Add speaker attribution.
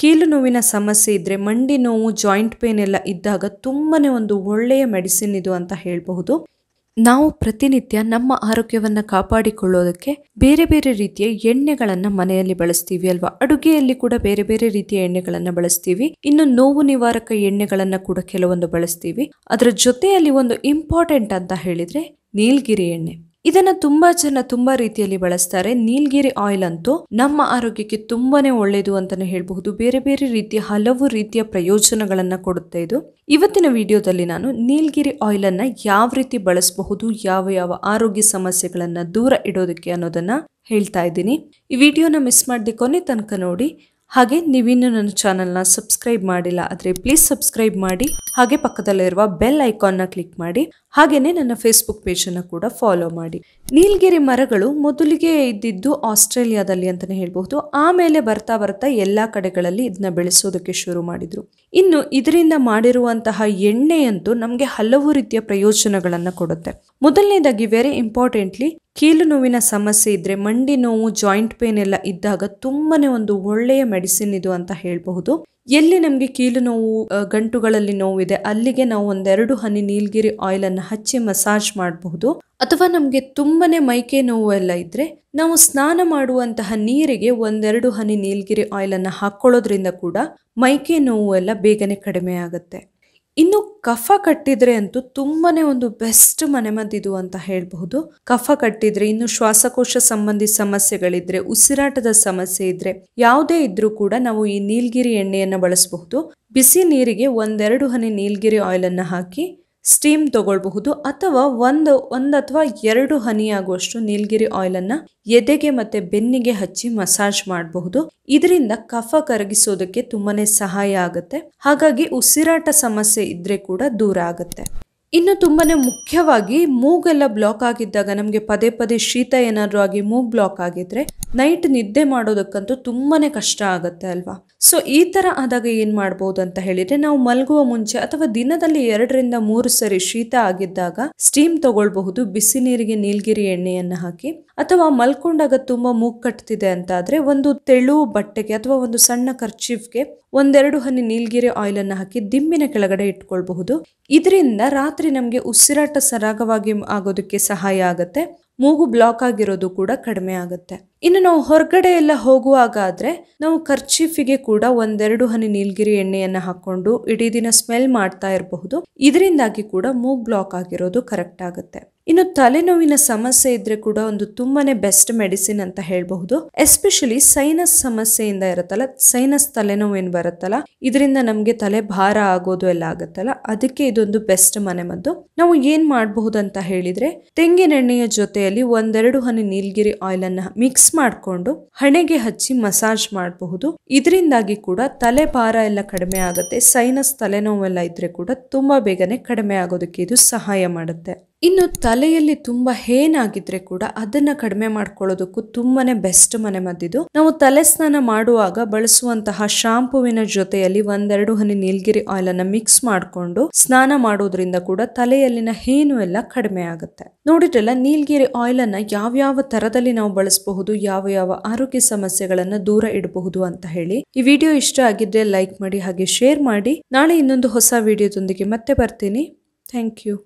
Speaker 1: ಕೀಲು ನೋವಿನ ಸಮಸ್ಯೆ ಇದ್ದರೆ ಮಂಡಿ ನೋವು ಜಾಯಿಂಟ್ ಪೇನ್ ಎಲ್ಲ ಇದ್ದಾಗ ತುಂಬಾ ಒಂದು ಒಳ್ಳೆಯ ಮೆಡಿಸಿನ್ ಇದು ಅಂತ ಹೇಳಬಹುದು ನಾವು ಪ್ರತಿನಿತ್ಯ ನಮ್ಮ ಆರೋಗ್ಯವನ್ನು ಕಾಪಾಡಿಕೊಳ್ಳೋದಕ್ಕೆ ಬೇರೆ ಬೇರೆ ರೀತಿಯ ಎಣ್ಣೆಗಳನ್ನು ಮನೆಯಲ್ಲಿ ಬಳಸ್ತೀವಿ ಅಲ್ವಾ ಅಡುಗೆಯಲ್ಲಿ ಕೂಡ ಬೇರೆ ಬೇರೆ ರೀತಿಯ ಎಣ್ಣೆಗಳನ್ನು ಬಳಸ್ತೀವಿ ಇನ್ನು ನೋವು ನಿವಾರಕ ಎಣ್ಣೆಗಳನ್ನು ಕೂಡ ಕೆಲವೊಂದು ಬಳಸ್ತೀವಿ ಅದರ ಜೊತೆಯಲ್ಲಿ ಒಂದು ಇಂಪಾರ್ಟೆಂಟ್ ಅಂತ ಹೇಳಿದರೆ ನೀಲಗಿರಿ ಎಣ್ಣೆ ಇದನ್ನ ತುಂಬಾ ಜನ ತುಂಬಾ ರೀತಿಯಲ್ಲಿ ಬಳಸ್ತಾರೆ ನೀಲ್ಗಿರಿ ಆಯಿಲ್ ಅಂತೂ ನಮ್ಮ ಆರೋಗ್ಯಕ್ಕೆ ತುಂಬಾನೇ ಒಳ್ಳೆಯದು ಅಂತಾನೆ ಹೇಳಬಹುದು ಬೇರೆ ಬೇರೆ ರೀತಿಯ ಹಲವು ರೀತಿಯ ಪ್ರಯೋಜನಗಳನ್ನ ಕೊಡುತ್ತೆ ಇದು ಇವತ್ತಿನ ವಿಡಿಯೋದಲ್ಲಿ ನಾನು ನೀಲ್ಗಿರಿ ಆಯಿಲ್ ಅನ್ನ ಯಾವ ರೀತಿ ಬಳಸಬಹುದು ಯಾವ ಯಾವ ಆರೋಗ್ಯ ಸಮಸ್ಯೆಗಳನ್ನ ದೂರ ಇಡೋದಕ್ಕೆ ಅನ್ನೋದನ್ನ ಹೇಳ್ತಾ ಇದ್ದೀನಿ ಈ ವಿಡಿಯೋನ ಮಿಸ್ ಮಾಡದೆ ಕೊನೆ ತನಕ ನೋಡಿ ಹಾಗೆ ನೀವಿನ್ನೂ ನನ್ನ ಚಾನಲ್ನ ಸಬ್ಸ್ಕ್ರೈಬ್ ಮಾಡಿಲ್ಲ ಆದರೆ ಪ್ಲೀಸ್ ಸಬ್ಸ್ಕ್ರೈಬ್ ಮಾಡಿ ಹಾಗೆ ಪಕ್ಕದಲ್ಲಿರುವ ಬೆಲ್ ಐಕಾನ್ನ ಕ್ಲಿಕ್ ಮಾಡಿ ಹಾಗೆಯೇ ನನ್ನ ಫೇಸ್ಬುಕ್ ಪೇಜನ್ನು ಕೂಡ ಫಾಲೋ ಮಾಡಿ ನೀಲಗಿರಿ ಮರಗಳು ಮೊದಲಿಗೆ ಇದ್ದಿದ್ದು ಆಸ್ಟ್ರೇಲಿಯಾದಲ್ಲಿ ಅಂತಾನೆ ಹೇಳಬಹುದು ಆಮೇಲೆ ಬರ್ತಾ ಬರ್ತಾ ಎಲ್ಲ ಕಡೆಗಳಲ್ಲಿ ಇದನ್ನ ಬೆಳೆಸೋದಕ್ಕೆ ಶುರು ಮಾಡಿದ್ರು ಇನ್ನು ಇದರಿಂದ ಮಾಡಿರುವಂತಹ ಎಣ್ಣೆಯಂತೂ ನಮಗೆ ಹಲವು ರೀತಿಯ ಪ್ರಯೋಜನಗಳನ್ನು ಕೊಡುತ್ತೆ ಮೊದಲನೇದಾಗಿ ವೆರಿ ಇಂಪಾರ್ಟೆಂಟ್ಲಿ ಕೀಲು ನೋವಿನ ಸಮಸ್ಯೆ ಇದ್ರೆ ಮಂಡಿ ನೋವು ಜಾಯಿಂಟ್ ಪೇನ್ ಎಲ್ಲ ಇದ್ದಾಗ ತುಂಬಾನೇ ಒಂದು ಒಳ್ಳೆಯ ಮೆಡಿಸಿನ್ ಇದು ಅಂತ ಹೇಳಬಹುದು ಎಲ್ಲಿ ನಮಗೆ ಕೀಲು ನೋವು ಗಂಟುಗಳಲ್ಲಿ ನೋವಿದೆ ಅಲ್ಲಿಗೆ ನಾವು ಒಂದೆರಡು ಹನಿ ನೀಲಗಿರಿ ಆಯಿಲ್ ಅನ್ನು ಹಚ್ಚಿ ಮಸಾಜ್ ಮಾಡಬಹುದು ಅಥವಾ ನಮಗೆ ತುಂಬನೇ ಮೈಕೆ ನೋವು ಎಲ್ಲ ಇದ್ರೆ ನಾವು ಸ್ನಾನ ಮಾಡುವಂತಹ ನೀರಿಗೆ ಒಂದೆರಡು ಹನಿ ನೀಲಗಿರಿ ಆಯಿಲ್ ಅನ್ನು ಹಾಕೊಳ್ಳೋದ್ರಿಂದ ಕೂಡ ಮೈಕೆ ನೋವು ಎಲ್ಲ ಬೇಗನೆ ಕಡಿಮೆ ಆಗುತ್ತೆ ಇನ್ನು ಕಫ ಕಟ್ಟಿದ್ರೆ ಅಂತೂ ತುಂಬಾನೇ ಒಂದು ಬೆಸ್ಟ್ ಮನೆಮದ್ದಿದು ಅಂತ ಹೇಳಬಹುದು ಕಫ ಕಟ್ಟಿದ್ರೆ ಇನ್ನು ಶ್ವಾಸಕೋಶ ಸಂಬಂಧಿ ಸಮಸ್ಯೆಗಳಿದ್ರೆ ಉಸಿರಾಟದ ಸಮಸ್ಯೆ ಇದ್ರೆ ಯಾವುದೇ ಇದ್ರೂ ಕೂಡ ನಾವು ಈ ನೀಲಗಿರಿ ಎಣ್ಣೆಯನ್ನು ಬಳಸಬಹುದು ಬಿಸಿ ನೀರಿಗೆ ಒಂದೆರಡು ಹನಿ ನೀಲಗಿರಿ ಆಯಿಲ್ ಹಾಕಿ ಸ್ಟೀಮ್ ತಗೊಳ್ಬಹುದು ಅಥವಾ ಒಂದು ಒಂದು ಅಥವಾ ಎರಡು ಹನಿ ಆಗುವಷ್ಟು ನೀಲಗಿರಿ ಆಯಿಲ್ ಎದೆಗೆ ಮತ್ತೆ ಬೆನ್ನಿಗೆ ಹಚ್ಚಿ ಮಸಾಜ್ ಮಾಡಬಹುದು ಇದರಿಂದ ಕಫ ಕರಗಿಸೋದಕ್ಕೆ ತುಂಬಾನೇ ಸಹಾಯ ಆಗುತ್ತೆ ಹಾಗಾಗಿ ಉಸಿರಾಟ ಸಮಸ್ಯೆ ಇದ್ರೆ ಕೂಡ ದೂರ ಆಗುತ್ತೆ ಇನ್ನು ತುಂಬಾನೇ ಮುಖ್ಯವಾಗಿ ಮೂಗೆಲ್ಲ ಬ್ಲಾಕ್ ಆಗಿದ್ದಾಗ ನಮಗೆ ಪದೇ ಪದೇ ಶೀತ ಏನಾದರೂ ಆಗಿ ಮೂಗ್ ಬ್ಲಾಕ್ ಆಗಿದ್ರೆ ನೈಟ್ ನಿದ್ದೆ ಮಾಡೋದಕ್ಕಂತೂ ತುಂಬಾ ಕಷ್ಟ ಆಗುತ್ತೆ ಅಲ್ವಾ ಸೊ ಈ ಥರ ಆದಾಗ ಏನು ಮಾಡ್ಬೋದು ಅಂತ ಹೇಳಿದರೆ ನಾವು ಮಲಗುವ ಮುಂಚೆ ಅಥವಾ ದಿನದಲ್ಲಿ ಎರಡರಿಂದ ಮೂರು ಸರಿ ಶೀತ ಆಗಿದ್ದಾಗ ಸ್ಟೀಮ್ ತಗೊಳ್ಬಹುದು ಬಿಸಿ ನೀರಿಗೆ ನೀಲ್ಗಿರಿ ಎಣ್ಣೆಯನ್ನು ಹಾಕಿ ಅಥವಾ ಮಲ್ಕೊಂಡಾಗ ತುಂಬ ಮೂಗ್ ಕಟ್ತಿದೆ ಅಂತ ಆದರೆ ಒಂದು ತೆಳು ಬಟ್ಟೆಗೆ ಅಥವಾ ಒಂದು ಸಣ್ಣ ಖರ್ಚಿಫ್ಗೆ ಒಂದೆರಡು ಹನಿ ನೀಲ್ಗಿರಿ ಆಯಿಲ್ ಅನ್ನು ಹಾಕಿ ದಿಂಬಿನ ಕೆಳಗಡೆ ಇಟ್ಕೊಳ್ಬಹುದು ಇದರಿಂದ ರಾತ್ರಿ ನಮಗೆ ಉಸಿರಾಟ ಸರಾಗವಾಗಿ ಆಗೋದಕ್ಕೆ ಸಹಾಯ ಆಗುತ್ತೆ ಮೂಗು ಬ್ಲಾಕ್ ಆಗಿರೋದು ಕೂಡ ಕಡಿಮೆ ಆಗುತ್ತೆ ಇನ್ನು ನಾವು ಹೊರಗಡೆ ಎಲ್ಲ ಹೋಗುವಾಗ ಆದರೆ ನಾವು ಖರ್ಚೀಫಿಗೆ ಕೂಡ ಒಂದೆರಡು ಹನಿ ನೀಲಗಿರಿ ಎಣ್ಣೆಯನ್ನು ಹಾಕೊಂಡು ಇಡೀ ದಿನ ಸ್ಮೆಲ್ ಮಾಡ್ತಾ ಇರಬಹುದು ಇದರಿಂದಾಗಿ ಕೂಡ ಮೂಗು ಬ್ಲಾಕ್ ಆಗಿರೋದು ಕರೆಕ್ಟ್ ಆಗುತ್ತೆ ಇನ್ನು ತಲೆನೋವಿನ ಸಮಸ್ಯೆ ಇದ್ರೆ ಕೂಡ ಒಂದು ತುಂಬಾನೇ ಬೆಸ್ಟ್ ಮೆಡಿಸಿನ್ ಅಂತ ಹೇಳಬಹುದು ಎಸ್ಪೆಷಲಿ ಸೈನಸ್ ಸಮಸ್ಯೆಯಿಂದ ಇರುತ್ತಲ್ಲ ಸೈನಸ್ ತಲೆನೋವು ಏನು ಬರುತ್ತಲ್ಲ ಇದರಿಂದ ನಮಗೆ ತಲೆ ಭಾರ ಆಗೋದು ಎಲ್ಲ ಆಗುತ್ತಲ್ಲ ಅದಕ್ಕೆ ಇದೊಂದು ಬೆಸ್ಟ್ ಮನೆ ಮದ್ದು ನಾವು ಏನ್ ಮಾಡಬಹುದು ಅಂತ ಹೇಳಿದ್ರೆ ತೆಂಗಿನೆಣ್ಣೆಯ ಜೊತೆಯಲ್ಲಿ ಒಂದೆರಡು ಹನಿ ನೀಲ್ಗಿರಿ ಆಯಿಲ್ ಅನ್ನ ಮಿಕ್ಸ್ ಮಾಡಿಕೊಂಡು ಹಣೆಗೆ ಹಚ್ಚಿ ಮಸಾಜ್ ಮಾಡಬಹುದು ಇದರಿಂದಾಗಿ ಕೂಡ ತಲೆ ಭಾರ ಎಲ್ಲ ಕಡಿಮೆ ಆಗುತ್ತೆ ಸೈನಸ್ ತಲೆನೋವೆಲ್ಲ ಇದ್ರೆ ಕೂಡ ತುಂಬಾ ಬೇಗನೆ ಕಡಿಮೆ ಆಗೋದಕ್ಕೆ ಇದು ಸಹಾಯ ಮಾಡುತ್ತೆ ಇನ್ನು ತಲೆಯಲ್ಲಿ ತುಂಬಾ ಹೇನಾಗಿದ್ರೆ ಕೂಡ ಅದನ್ನ ಕಡಿಮೆ ಮಾಡ್ಕೊಳ್ಳೋದಕ್ಕೂ ತುಂಬಾನೇ ಬೆಸ್ಟ್ ಮನೆ ಮದ್ದಿದ್ದು ನಾವು ತಲೆ ಸ್ನಾನ ಮಾಡುವಾಗ ಬಳಸುವಂತಹ ಶಾಂಪುವಿನ ಜೊತೆಯಲ್ಲಿ ಒಂದೆರಡು ಹನಿ ನೀಲ್ಗಿರಿ ಆಯಿಲ್ ಅನ್ನ ಮಿಕ್ಸ್ ಮಾಡಿಕೊಂಡು ಸ್ನಾನ ಮಾಡೋದ್ರಿಂದ ಕೂಡ ತಲೆಯಲ್ಲಿನ ಹೇನು ಎಲ್ಲ ಕಡಿಮೆ ಆಗುತ್ತೆ ನೋಡಿದ್ರಲ್ಲ ನೀಲ್ಗಿರಿ ಆಯಿಲ್ ಅನ್ನ ಯಾವ ತರದಲ್ಲಿ ನಾವು ಬಳಸಬಹುದು ಯಾವ ಯಾವ ಆರೋಗ್ಯ ಸಮಸ್ಯೆಗಳನ್ನ ದೂರ ಇಡಬಹುದು ಅಂತ ಹೇಳಿ ಈ ವಿಡಿಯೋ ಇಷ್ಟ ಆಗಿದ್ರೆ ಲೈಕ್ ಮಾಡಿ ಹಾಗೆ ಶೇರ್ ಮಾಡಿ ನಾಳೆ ಇನ್ನೊಂದು ಹೊಸ ವಿಡಿಯೋದೊಂದಿಗೆ ಮತ್ತೆ ಬರ್ತೀನಿ ಥ್ಯಾಂಕ್ ಯು